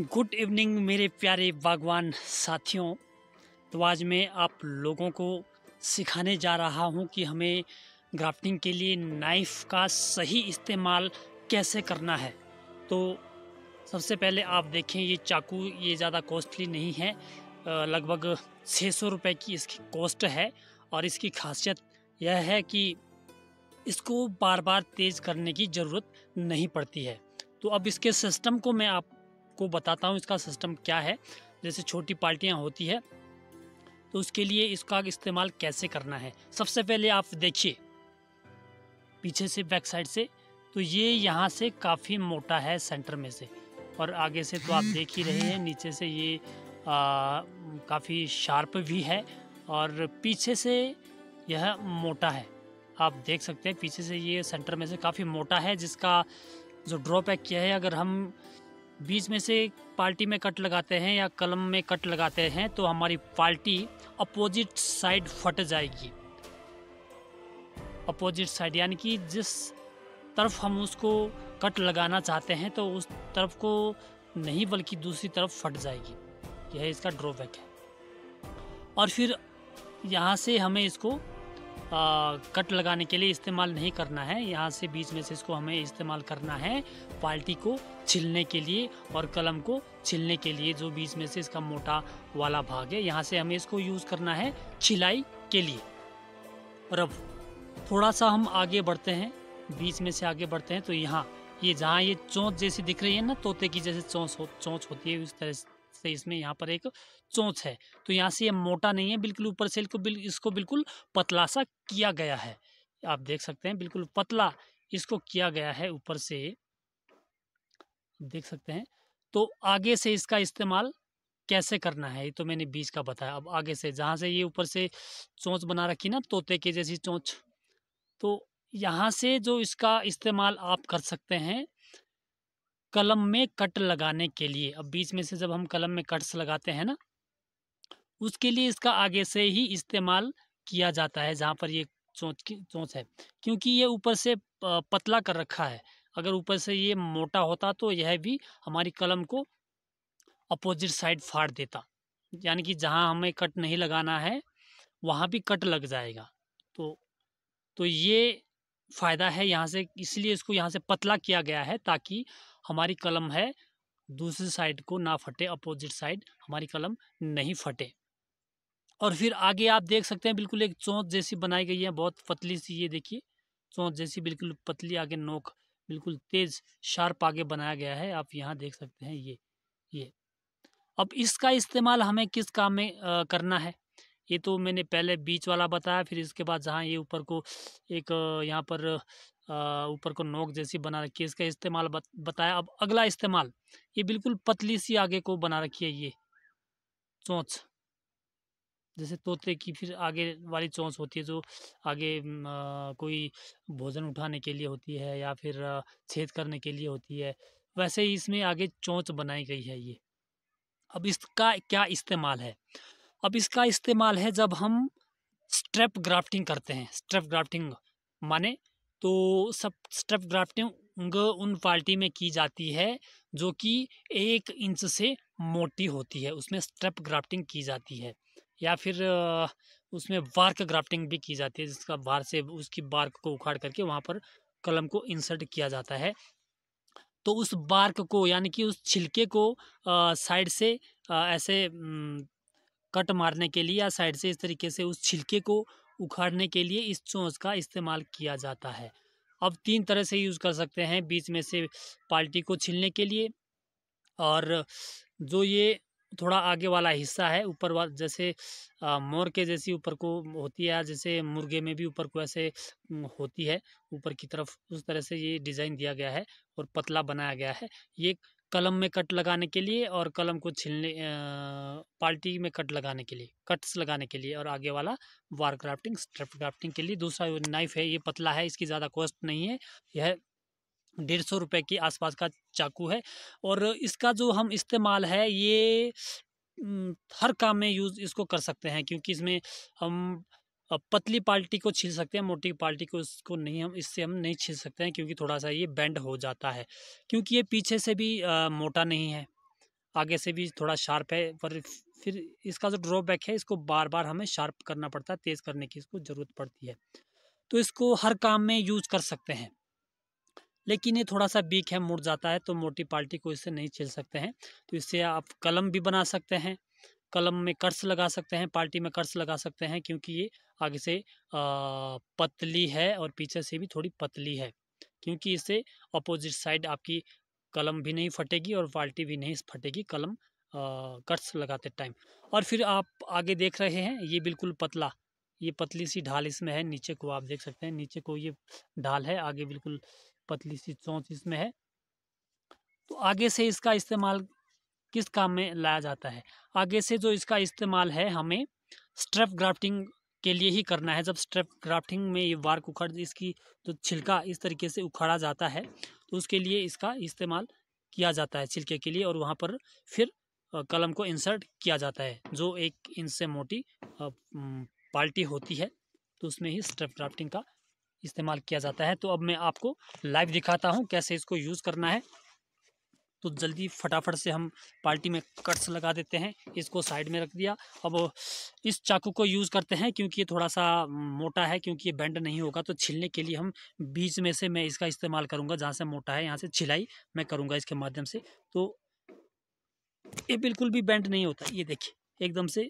Good evening मेरे प्यारे बागवान साथियों तो आज मैं आप लोगों को सिखाने जा रहा हूं कि हमें ग्राफ्टिंग के लिए नाइफ़ का सही इस्तेमाल कैसे करना है तो सबसे पहले आप देखें ये चाकू ये ज़्यादा कॉस्टली नहीं है लगभग छः सौ रुपये की इसकी कॉस्ट है और इसकी खासियत यह है कि इसको बार बार तेज़ करने की ज़रूरत नहीं पड़ती है तो अब इसके सिस्टम को मैं आप आपको बताता हूँ इसका सिस्टम क्या है जैसे छोटी पार्टियाँ होती है तो उसके लिए इसका इस्तेमाल कैसे करना है सबसे पहले आप देखिए पीछे से बैक साइड से तो ये यहाँ से काफ़ी मोटा है सेंटर में से और आगे से तो आप हम्म। देख ही रहे हैं नीचे से ये काफ़ी शार्प भी है और पीछे से यह मोटा है आप देख सकते हैं पीछे से ये सेंटर में से काफ़ी मोटा है जिसका जो ड्रॉपैक किया है अगर हम बीच में से पार्टी में कट लगाते हैं या कलम में कट लगाते हैं तो हमारी पार्टी अपोजिट साइड फट जाएगी अपोजिट साइड यानी कि जिस तरफ हम उसको कट लगाना चाहते हैं तो उस तरफ को नहीं बल्कि दूसरी तरफ फट जाएगी यह इसका ड्रॉबैक है और फिर यहाँ से हमें इसको आ, कट लगाने के लिए इस्तेमाल नहीं करना है यहाँ से बीच में से इसको हमें इस्तेमाल करना है पाल्टी को छिलने के लिए और कलम को छिलने के लिए जो बीच में से इसका मोटा वाला भाग है यहाँ से हमें इसको यूज़ करना है छिलाई के लिए और अब थोड़ा सा हम आगे बढ़ते हैं बीच में से आगे बढ़ते हैं तो यहाँ ये जहाँ ये चोंच जैसी दिख रही है ना तोते की जैसे चोंच हो चोंच होती है उस तरह से इसमें यहाँ पर एक चोंच है तो यहाँ से ये मोटा नहीं है बिल्कुल ऊपर से इसको बिल, इसको बिल्कुल पतला सा किया गया है आप देख सकते हैं बिल्कुल पतला इसको किया गया है ऊपर से देख सकते हैं तो आगे से इसका इस्तेमाल कैसे करना है ये तो मैंने बीज का बताया अब आगे से जहाँ से ये ऊपर से चोंच बना रखी ना तोते के जैसी चोंच तो यहाँ से जो इसका इस्तेमाल आप कर सकते हैं कलम में कट लगाने के लिए अब बीच में से जब हम कलम में कट्स लगाते हैं ना उसके लिए इसका आगे से ही इस्तेमाल किया जाता है जहाँ पर ये चोंच की चोंच है क्योंकि ये ऊपर से पतला कर रखा है अगर ऊपर से ये मोटा होता तो यह भी हमारी कलम को अपोजिट साइड फाड़ देता यानी कि जहाँ हमें कट नहीं लगाना है वहाँ भी कट लग जाएगा तो तो ये फ़ायदा है यहाँ से इसलिए इसको यहाँ से पतला किया गया है ताकि हमारी कलम है दूसरी साइड को ना फटे अपोजिट साइड हमारी कलम नहीं फटे और फिर आगे आप देख सकते हैं बिल्कुल एक चोंच जैसी बनाई गई है बहुत पतली सी ये देखिए चोंच जैसी बिल्कुल पतली आगे नोक बिल्कुल तेज शार्प आगे बनाया गया है आप यहाँ देख सकते हैं ये ये अब इसका इस्तेमाल हमें किस काम में आ, करना है ये तो मैंने पहले बीच वाला बताया फिर इसके बाद जहाँ ये ऊपर को एक यहाँ पर ऊपर को नोक जैसी बना रखी है इसका इस्तेमाल बत, बताया अब अगला इस्तेमाल ये बिल्कुल पतली सी आगे को बना रखी है ये चोंच जैसे तोते की फिर आगे वाली चोंच होती है जो आगे आ, कोई भोजन उठाने के लिए होती है या फिर छेद करने के लिए होती है वैसे ही इसमें आगे चोंच बनाई गई है ये अब इसका क्या इस्तेमाल है अब इसका इस्तेमाल है जब हम स्ट्रेप ग्राफ्टिंग करते हैं स्ट्रेप ग्राफ्टिंग माने तो सब स्ट्रप ग्राफ्टिंग उन बाल्टी में की जाती है जो कि एक इंच से मोटी होती है उसमें स्ट्रप ग्राफ्टिंग की जाती है या फिर उसमें वार्क ग्राफ्टिंग भी की जाती है जिसका बार से उसकी बार्क को उखाड़ करके वहाँ पर कलम को इंसर्ट किया जाता है तो उस बार्क को यानी कि उस छिलके को साइड से आ, ऐसे न, कट मारने के लिए या साइड से इस तरीके से उस छिलके को उखाड़ने के लिए इस चोंच का इस्तेमाल किया जाता है अब तीन तरह से यूज़ कर सकते हैं बीच में से पाल्टी को छीलने के लिए और जो ये थोड़ा आगे वाला हिस्सा है ऊपर वाला जैसे आ, मोर के जैसी ऊपर को होती है जैसे मुर्गे में भी ऊपर को ऐसे होती है ऊपर की तरफ उस तरह से ये डिज़ाइन दिया गया है और पतला बनाया गया है ये कलम में कट लगाने के लिए और कलम को छिलने पाल्टी में कट लगाने के लिए कट्स लगाने के लिए और आगे वाला वार क्राफ्टिंग स्ट्रेप क्राफ्टिंग के लिए दूसरा नाइफ है ये पतला है इसकी ज़्यादा कॉस्ट नहीं है यह डेढ़ सौ रुपये के आसपास का चाकू है और इसका जो हम इस्तेमाल है ये हर काम में यूज़ इसको कर सकते हैं क्योंकि इसमें हम पतली पार्टी को छील सकते हैं मोटी पार्टी को उसको नहीं हम इससे हम नहीं छील सकते हैं क्योंकि थोड़ा सा ये बैंड हो जाता है क्योंकि ये पीछे से भी आ, मोटा नहीं है आगे से भी थोड़ा शार्प है पर फिर इसका जो ड्रॉबैक है इसको बार बार हमें शार्प करना पड़ता है तेज़ करने की इसको ज़रूरत पड़ती है तो इसको हर काम में यूज कर सकते हैं लेकिन ये थोड़ा सा बीक है मुड़ जाता है तो मोटी पार्टी को इससे नहीं छील सकते हैं तो इससे आप कलम भी बना सकते हैं कलम में कर्स लगा सकते हैं पार्टी में कर्स लगा सकते हैं क्योंकि ये आगे से पतली है और पीछे से भी थोड़ी पतली है क्योंकि इससे अपोजिट साइड आपकी कलम भी नहीं फटेगी और पार्टी भी नहीं फटेगी कलम कर्स लगाते टाइम और फिर आप आगे देख रहे हैं ये बिल्कुल पतला ये पतली सी ढाल इसमें है नीचे को आप देख सकते हैं नीचे को ये ढाल है आगे बिल्कुल पतली सी चौंच इसमें है तो आगे से इसका इस्तेमाल किस काम में लाया जाता है आगे से जो इसका इस्तेमाल है हमें स्ट्रेप ग्राफ्टिंग के लिए ही करना है जब स्ट्रेप ग्राफ्टिंग में ये वार्क उखड़ इसकी जो तो छिलका इस तरीके से उखाड़ा जाता है तो उसके लिए इसका इस्तेमाल किया जाता है छिलके के लिए और वहाँ पर फिर कलम को इंसर्ट किया जाता है जो एक इंच से मोटी पाल्टी होती है तो उसमें ही स्ट्रेप ग्राफ्टिंग का इस्तेमाल किया जाता है तो अब मैं आपको लाइव दिखाता हूँ कैसे इसको यूज़ करना है तो जल्दी फटाफट से हम पार्टी में कट्स लगा देते हैं इसको साइड में रख दिया अब इस चाकू को यूज़ करते हैं क्योंकि ये थोड़ा सा मोटा है क्योंकि ये बेंड नहीं होगा तो छिलने के लिए हम बीच में से मैं इसका इस्तेमाल करूँगा जहाँ से मोटा है यहाँ से छिलाई मैं करूँगा इसके माध्यम से तो ये बिल्कुल भी बेंड नहीं होता ये देखिए एकदम से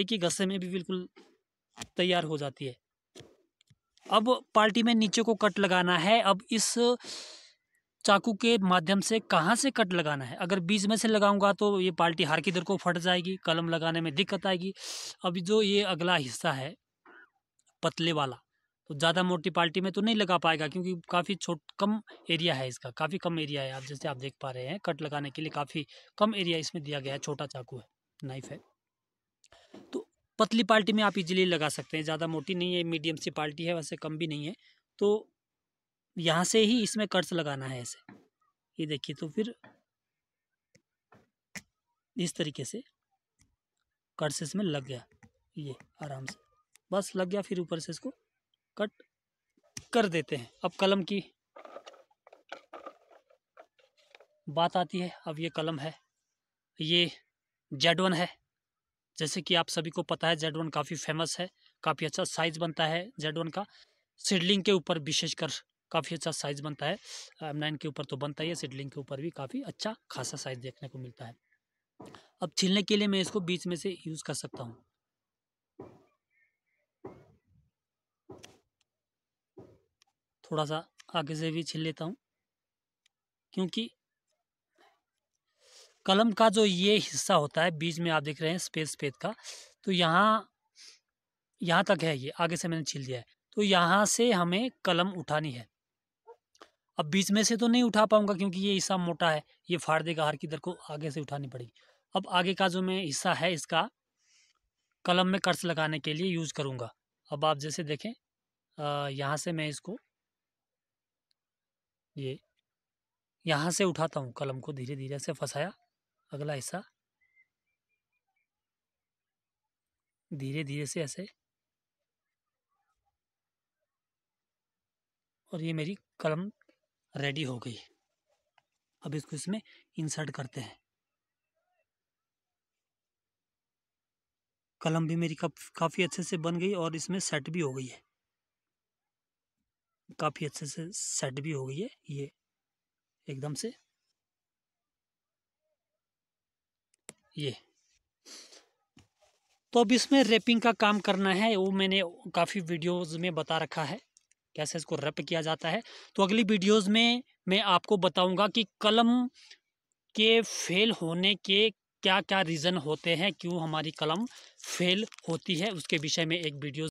एक ही गस्से में भी बिल्कुल तैयार हो जाती है अब पार्टी में नीचे को कट लगाना है अब इस चाकू के माध्यम से कहाँ से कट लगाना है अगर बीच में से लगाऊंगा तो ये पाल्टी हार की दर को फट जाएगी कलम लगाने में दिक्कत आएगी अब जो ये अगला हिस्सा है पतले वाला तो ज़्यादा मोटी पाल्टी में तो नहीं लगा पाएगा क्योंकि काफ़ी छोट कम एरिया है इसका काफ़ी कम एरिया है आप जैसे आप देख पा रहे हैं कट लगाने के लिए काफ़ी कम एरिया इसमें दिया गया है छोटा चाकू है नाइफ है तो पतली पाल्टी में आप इजीली लगा सकते हैं ज़्यादा मोटी नहीं है मीडियम सी पाल्टी है वैसे कम भी नहीं है तो यहाँ से ही इसमें कर्ज लगाना है ऐसे ये देखिए तो फिर इस तरीके से कट इसमें लग गया ये आराम से बस लग गया फिर ऊपर से इसको कट कर देते हैं अब कलम की बात आती है अब ये कलम है ये जेड वन है जैसे कि आप सभी को पता है जेड वन काफ़ी फेमस है काफ़ी अच्छा साइज बनता है जेड वन का सीडलिंग के ऊपर विशेषकर काफ़ी अच्छा साइज़ बनता है एम नाइन के ऊपर तो बनता ही है सीडलिंग के ऊपर भी काफ़ी अच्छा खासा साइज़ देखने को मिलता है अब छीलने के लिए मैं इसको बीच में से यूज़ कर सकता हूँ थोड़ा सा आगे से भी छील लेता हूँ क्योंकि कलम का जो ये हिस्सा होता है बीच में आप देख रहे हैं स्पेस स्पेस का तो यहाँ यहाँ तक है ये आगे से मैंने छील दिया है तो यहाँ से हमें कलम उठानी है अब बीच में से तो नहीं उठा पाऊंगा क्योंकि ये हिस्सा मोटा है ये फाड़ देगा हर की दर को आगे से उठानी पड़ेगी अब आगे का जो मैं हिस्सा है इसका कलम में कर्ज लगाने के लिए यूज़ करूँगा अब आप जैसे देखें यहाँ से मैं इसको ये यहाँ से उठाता हूँ कलम को धीरे धीरे से फंसाया अगला हिस्सा धीरे धीरे से ऐसे और ये मेरी कलम रेडी हो गई अब इसको इसमें इंसर्ट करते हैं कलम भी मेरी काफ़ी अच्छे से बन गई और इसमें सेट भी हो गई है काफ़ी अच्छे से सेट भी हो गई है ये एकदम से ये तो अब इसमें रैपिंग का काम करना है वो मैंने काफ़ी वीडियोस में बता रखा है कैसे इसको रप किया जाता है तो अगली वीडियोस में मैं आपको बताऊंगा कि कलम के फेल होने के क्या क्या रीज़न होते हैं क्यों हमारी कलम फेल होती है उसके विषय में एक वीडियो